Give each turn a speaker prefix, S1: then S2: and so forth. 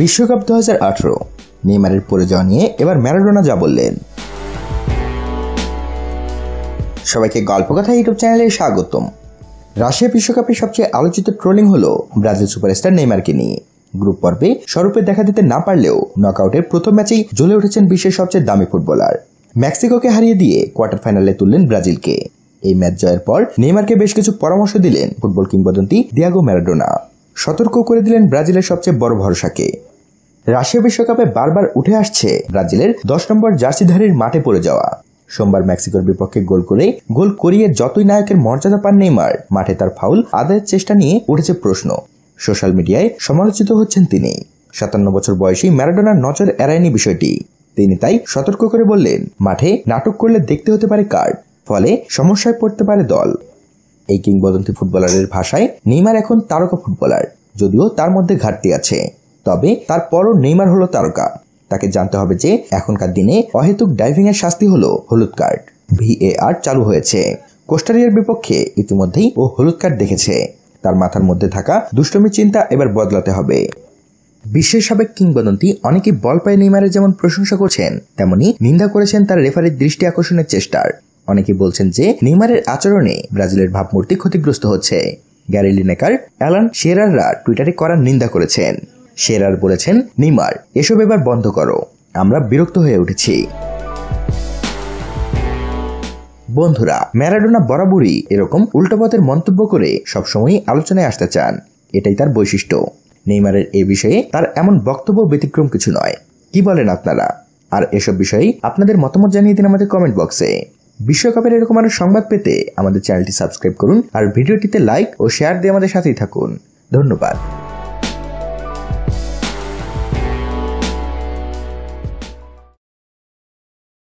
S1: বিশ্বকাপ দু হাজার আঠেরো নেইমারের যাওয়া নিয়ে এবার ম্যারাডোনা যা বললেন সবাইকে গল্প কথা ইউটিউব চ্যানেলে স্বাগতম রাশিয়া বিশ্বকাপে সবচেয়ে আলোচিত ট্রোলিং হলো ব্রাজিল সুপারস্টার নেইমারকে নিয়ে গ্রুপ পর্বে স্বরূপে দেখা দিতে না পারলেও নকআউটের প্রথম ম্যাচেই জ্বলে উঠেছেন বিশ্বের সবচেয়ে দামি ফুটবলার মেক্সিকোকে হারিয়ে দিয়ে কোয়ার্টার ফাইনালে তুললেন ব্রাজিলকে এই ম্যাচ জয়ের পর নেইমারকে বেশ কিছু পরামর্শ দিলেন ফুটবল কিংবদন্তি দিয়াগো ম্যারাডোনা সতর্ক করে দিলেন ব্রাজিলের সবচেয়ে বড় ভরসাকে রাশিয়া বিশ্বকাপে বারবার উঠে আসছে ব্রাজিলের দশ নম্বর জার্সিধারীর মাঠে পড়ে যাওয়া সোমবার মেক্সিকোর বিপক্ষে গোল করে গোল করিয়ে যতই নায়কের মর্যাদা পান নেইমার মাঠে তার ফাউল আদায়ের চেষ্টা নিয়ে উঠেছে প্রশ্ন সোশ্যাল মিডিয়ায় সমালোচিত হচ্ছেন তিনি সাতান্ন বছর বয়সী ম্যারাডোনার নজর এড়ায়নি বিষয়টি তিনি তাই সতর্ক করে বললেন মাঠে নাটক করলে দেখতে হতে পারে কার্ড ফলে সমস্যায় পড়তে পারে দল এই কিংবদন্তি ফুটবলারের ভাষায় নেইমার এখন তারকা ফুটবলার যদিও তার মধ্যে ঘাটতি আছে তবে তারপরও নেইমার হলো তারকা তাকে জানতে হবে যে এখনকার দিনে অহেতুক ডাইভিং এর শাস্তি হলো হলুদ কার্ড ভিএআর চালু হয়েছে কোস্টারিয়ার বিপক্ষে ইতিমধ্যেই ও হলুদ কার্ড দেখেছে তার মাথার মধ্যে থাকা দুষ্টমি চিন্তা এবার বদলাতে হবে বিশ্বের সাবেক কিংবদন্তি অনেকে বল পায় নেইমারের যেমন প্রশংসা করছেন তেমনি নিন্দা করেছেন তার রেফারির দৃষ্টি আকর্ষণের চেষ্টার অনেকে বলছেন যে নেইমারের আচরণে ব্রাজিলের ভাবমূর্তি ক্ষতিগ্রস্ত হচ্ছে গ্যারি লিনেকার অ্যালান শেরাররা টুইটারে করার নিন্দা করেছেন শেরার বলেছেন নেইমার এসব এবার বন্ধ করো আমরা বিরক্ত হয়ে উঠেছি বন্ধুরা ম্যারাডোনা বরাবরই এরকম উল্টোপথের মন্তব্য করে সবসময় আলোচনায় আসতে চান এটাই তার বৈশিষ্ট্য নেইমারের এ বিষয়ে তার এমন বক্তব্য ব্যতিক্রম কিছু নয় কি বলেন আপনারা আর এসব বিষয়ে আপনাদের মতামত জানিয়ে দিন আমাদের কমেন্ট বক্সে বিশ্বকাপের এরকম আরও সংবাদ পেতে আমাদের চ্যানেলটি সাবস্ক্রাইব করুন আর ভিডিওটিতে লাইক ও শেয়ার দিয়ে আমাদের সাথেই থাকুন ধন্যবাদ